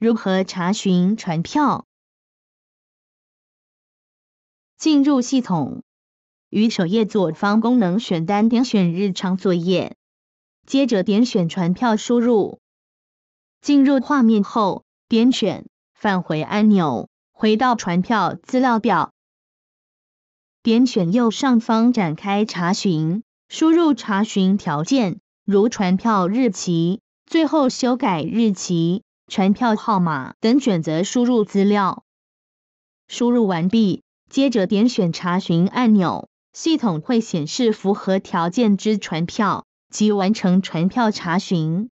如何查询船票？进入系统，于首页左方功能选单点选日常作业，接着点选船票输入。进入画面后，点选返回按钮，回到船票资料表。点选右上方展开查询，输入查询条件，如船票日期，最后修改日期。船票号码等选择输入资料，输入完毕，接着点选查询按钮，系统会显示符合条件之船票及完成船票查询。